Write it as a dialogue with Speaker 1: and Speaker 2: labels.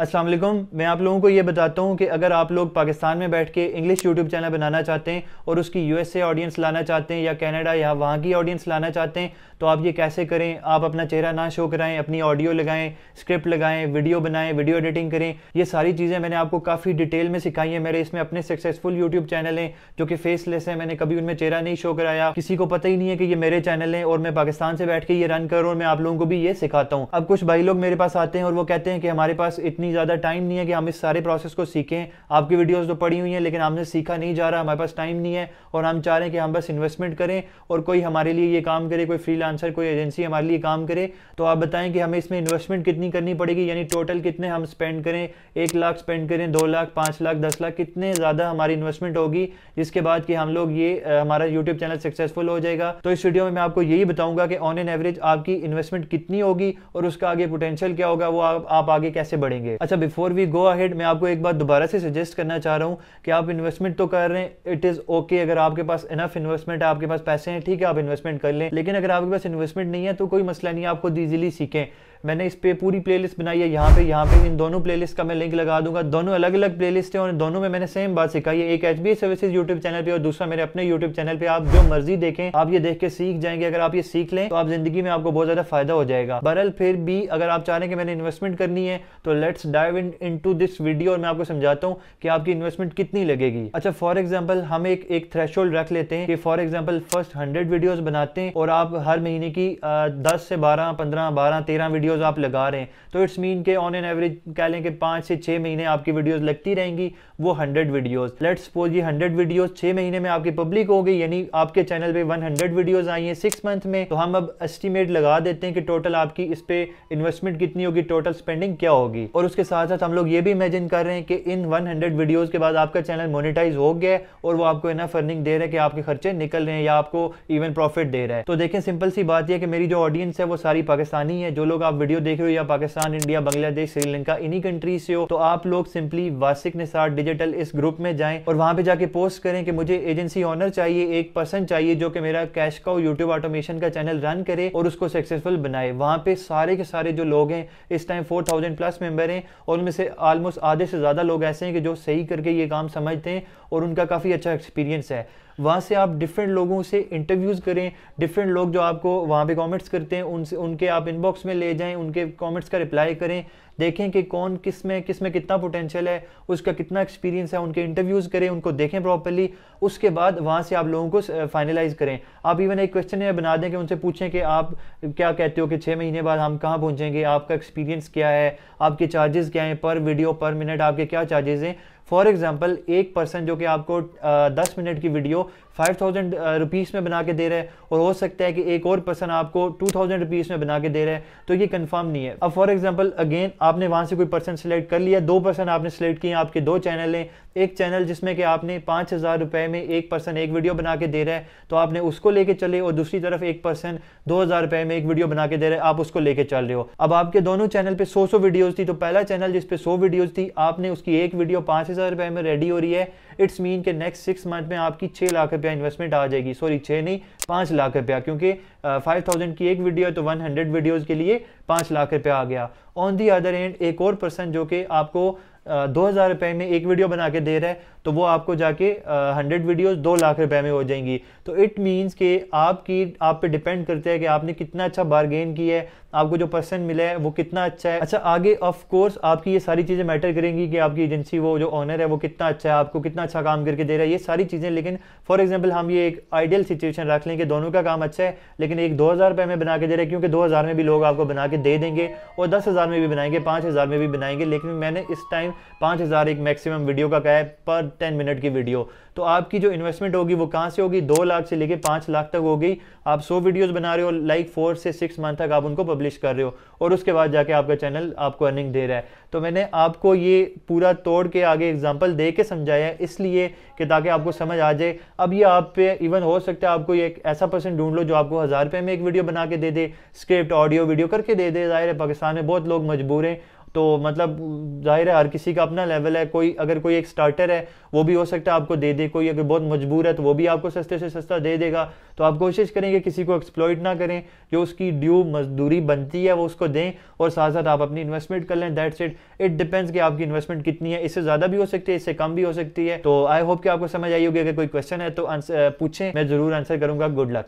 Speaker 1: अस्सलाम वालेकुम मैं आप लोगों को ये बताता हूँ कि अगर आप लोग पाकिस्तान में बैठ के इंग्लिश यूट्यूब चैनल बनाना चाहते हैं और उसकी यूएसए ऑडियंस लाना चाहते हैं या कनाडा या वहाँ की ऑडियंस लाना चाहते हैं तो आप ये कैसे करें आप अपना चेहरा ना शो कराएं अपनी ऑडियो लगाएं स्क्रिप्ट लगाएं वीडियो बनाएं वीडियो एडिटिंग करें ये सारी चीज़ें मैंने आपको काफ़ी डिटेल में सिखाई है मेरे इसमें अपने सक्सेसफुल यूट्यूब चैनल हैं जो कि फेसलेस है मैंने कभी उनमें चेहरा नहीं शो कराया किसी को पता ही नहीं है कि ये मेरे चैनल हैं और मैं पाकिस्तान से बैठ के ये रन करूँ और मैं आप लोगों को भी ये सिखाता हूँ अब कुछ भाई लोग मेरे पास आते हैं और वो कहते हैं कि हमारे पास इतनी इतनी ज़्यादा टाइम नहीं है कि हम इस सारे प्रोसेस को सीखें आपकी वीडियोस तो पड़ी हुई हैं लेकिन हमने सीखा नहीं जा रहा हमारे पास टाइम नहीं है और हम चाह रहे हैं कि हम बस इन्वेस्टमेंट करें और कोई हमारे लिए ये काम करे कोई फ्री कोई एजेंसी हमारे लिए काम करे तो आप बताएं कि हमें इसमें इन्वेस्टमेंट कितनी करनी पड़ेगी यानी टोटल कितने हम स्पेंड करें एक लाख स्पेंड करें दो लाख पाँच लाख दस लाख कितने ज़्यादा हमारी इन्वेस्टमेंट होगी जिसके बाद कि हम लोग ये हमारा यूट्यूब चैनल सक्सेसफुल हो जाएगा तो इस वीडियो में मैं आपको यही बताऊंगा कि ऑन एन एवरेज आपकी इन्वेस्टमेंट कितनी होगी और उसका आगे पोटेंशियल क्या होगा वो आप आगे कैसे बढ़ेंगे अच्छा बिफोर वी गो अहेड मैं आपको एक बार दोबारा से सजेस्ट करना चाह रहा हूँ कि आप इन्वेस्टमेंट तो कर रहे हैं इट इज़ ओके अगर आपके पास इनफ इन्वेस्टमेंट है आपके पास पैसे हैं ठीक है आप इन्वेस्टमेंट कर लें लेकिन अगर आपके पास इन्वेस्टमेंट नहीं है तो कोई मसला नहीं आप आपको इजिली सीखें मैंने इस पर पूरी प्लेलिस्ट बनाई है यहाँ पे यहाँ पे इन दोनों प्लेलिस्ट का मैं लिंक लगा दूंगा दोनों अलग अलग प्लेलिस्ट है और दोनों में मैंने सेम बात सिखाई है एक H B services YouTube channel पे और दूसरा मेरे अपने यूट्यूब चैनल पे आप जो मर्जी देखें आप ये देख के सीख जाएंगे अगर आप ये सीख लें तो आप जिंदगी में आपको बहुत ज्यादा फायदा हो जाएगा बरल फिर भी अगर आप चाह रहे हैं कि मैंने इन्वेस्टमेंट करनी है तो let's dive into this video और मैं आपको समझाता हूँ कि आपकी इन्वेस्टमेंट कितनी लगेगी अच्छा फॉर एग्जाम्पल हम एक एक थ्रेश रख लेते हैं कि for example first hundred videos बनाते हैं और आप हर महीने की दस से बारह पंद्रह बारह तेरह वीडियो वीडियोस आप लगा रहे हैं तो इट्स मीन के ऑन एन एवरेज कह लें कि पाँच से छः महीने आपकी वीडियोस लगती रहेंगी वो हंड्रेड वीडियोस लेट्स सपोज ये हंड्रेड वीडियोस छः महीने में आपकी पब्लिक हो गई यानी आपके चैनल पर वन हंड्रेड वीडियोज आई हैं सिक्स मंथ में तो हम अब एस्टिमेट लगा देते हैं कि टोटल आपकी इस पर इन्वेस्टमेंट कितनी होगी टोटल स्पेंडिंग क्या होगी और उसके साथ साथ हम लोग ये भी इमेजिन कर रहे हैं कि इन वन हंड्रेड वीडियोज के बाद आपका चैनल मोनिटाइज हो गया और वो आपको इनफ अर्निंग दे रहे हैं कि आपके खर्चे निकल रहे हैं या आपको इवन प्रॉफिट दे रहा है तो देखें सिंपल सी बात यह कि मेरी जो ऑडियंस है वो सारी पाकिस्तानी है जो लोग आप वीडियो देख रहे हो या पाकिस्तान इंडिया बांग्लादेश श्रीलंका इन्हीं कंट्रीज से हो तो आप लोग सिंपली वासिक निसार डिजिटल इस ग्रुप में जाएं और वहां पे जाके पोस्ट करें कि मुझे एजेंसी ऑनर चाहिए एक पर्सन चाहिए जो कि मेरा कैश का यूट्यूब ऑटोमेशन का चैनल रन करे और उसको सक्सेसफुल बनाए वहां पे सारे के सारे जो लोग हैं इस टाइम फोर प्लस मेंबर हैं और उनमें से ऑलमोस्ट आधे से ज्यादा लोग ऐसे हैं कि जो सही करके ये काम समझते हैं और उनका काफ़ी अच्छा एक्सपीरियंस है वहाँ से आप डिफरेंट लोगों से इंटरव्यूज़ करें डिफरेंट लोग जो आपको वहाँ पे कमेंट्स करते हैं उनसे उनके आप इनबॉक्स में ले जाएं उनके कमेंट्स का रिप्लाई करें देखें कि कौन किस में किस में कितना पोटेंशियल है उसका कितना एक्सपीरियंस है उनके इंटरव्यूज़ करें उनको देखें प्रॉपरली उसके बाद वहाँ से आप लोगों को फाइनलाइज करें आप इवन एक क्वेश्चन बना दें कि उनसे पूछें कि आप क्या कहते हो कि छः महीने बाद हम कहाँ पहुँचेंगे आपका एक्सपीरियंस क्या है आपके चार्जेस क्या हैं पर वीडियो पर मिनट आपके क्या चार्जेस हैं फॉर एग्जाम्पल एक पर्सन जो कि आपको दस मिनट की वीडियो फाइव थाउजेंड रुपीज़ में बना के दे रहे हैं और हो सकता है कि एक और पर्सन आपको टू थाउजेंड रुपीज़ में बना के दे रहे हैं तो ये कन्फर्म नहीं है अब फॉर एग्जाम्पल अगेन आपने वहाँ से कोई पर्सन सेलेक्ट कर लिया दो पर्सन आपने सेलेक्ट किए आपके दो चैनल हैं एक चैनल जिसमें कि आपने पाँच हज़ार रुपये में एक पर्सन एक वीडियो बना के दे रहा है तो आपने उसको लेके चले और दूसरी तरफ एक पर्सन दो हज़ार रुपये में एक वीडियो बना के दे रहे है आप उसको लेके चल रहे हो अब आपके दोनों चैनल पर सौ सौ वीडियोज़ थी तो पहला चैनल जिसपे सौ वीडियोज़ थी आपने उसकी एक वीडियो पाँच हज़ार रुपये में रेडी हो रही है इट्स मीन के नेक्स्ट सिक्स मंथ में आपकी छः लाख रुपया इन्वेस्टमेंट आ जाएगी सॉरी छः नहीं पाँच लाख रुपया क्योंकि फाइव थाउजेंड की एक वीडियो है तो वन हंड्रेड वीडियोज़ के लिए पाँच लाख रुपया आ गया ऑन दी अदर एंड एक और पर्सन जो कि आपको दो हज़ार रुपये में एक वीडियो बना के दे रहा है तो वो आपको जाके हंड्रेड वीडियोस दो लाख रुपए में हो जाएंगी तो इट मीन्स कि आपकी आप पे डिपेंड करते हैं कि आपने कितना अच्छा बारगेन किया है आपको जो पर्सन मिला है वो कितना अच्छा है अच्छा आगे ऑफ कोर्स आपकी ये सारी चीज़ें मैटर करेंगी कि आपकी एजेंसी वो जो ऑनर है वो कितना अच्छा है आपको कितना अच्छा काम करके दे रहा है ये सारी चीज़ें लेकिन फॉर एग्जाम्पल हम ये एक आइडियल सिचुएशन रख लें कि दोनों का काम अच्छा है लेकिन एक दो हज़ार रुपये में बना के दे रहा है क्योंकि दो हज़ार में भी लोग आपको बना के दे देंगे और दस हज़ार में भी बनाएंगे पाँच हज़ार में भी बनाएंगे लेकिन मैंने इस टाइम पाँच हज़ार एक मैक्सिमम वीडियो का कहा है पर टेन मिनट की वीडियो तो आपकी जो इन्वेस्टमेंट होगी वो कहाँ से होगी दो लाख से लेके पाँच लाख तक होगी आप सौ वीडियोज़ बना रहे हो लाइक फोर से सिक्स मंथ तक आप उनको पब्लिश कर रहे हो और उसके बाद जाके आपका चैनल आपको अर्निंग दे रहा है तो मैंने आपको ये पूरा तोड़ के आगे एग्जाम्पल दे के समझाया इसलिए कि ताकि आपको समझ आ जाए अब ये आप पे इवन हो सकता है आपको एक ऐसा पर्सन ढूंढ लो जो आपको हज़ार रुपये में एक वीडियो बना के दे दे स्क्रिप्ट ऑडियो वीडियो करके दे दे जाहिर है पाकिस्तान में बहुत लोग मजबूर हैं तो मतलब जाहिर है हर किसी का अपना लेवल है कोई अगर कोई एक स्टार्टर है वो भी हो सकता है आपको दे दे कोई अगर बहुत मजबूर है तो वो भी आपको सस्ते से सस्ता दे देगा तो आप कोशिश करें कि किसी को एक्सप्लॉयट ना करें जो उसकी ड्यू मजदूरी बनती है वो उसको दें और साथ साथ आप अपनी इन्वेस्टमेंट कर लें दैट्स इट इट डिपेंड्स कि आपकी इन्वेस्टमेंट कितनी है इससे ज़्यादा भी हो सकती है इससे कम भी हो सकती है तो आई होप कि आपको समझ आई होगी अगर कोई क्वेश्चन है तो पूछें मैं ज़रूर आंसर करूंगा गुड लक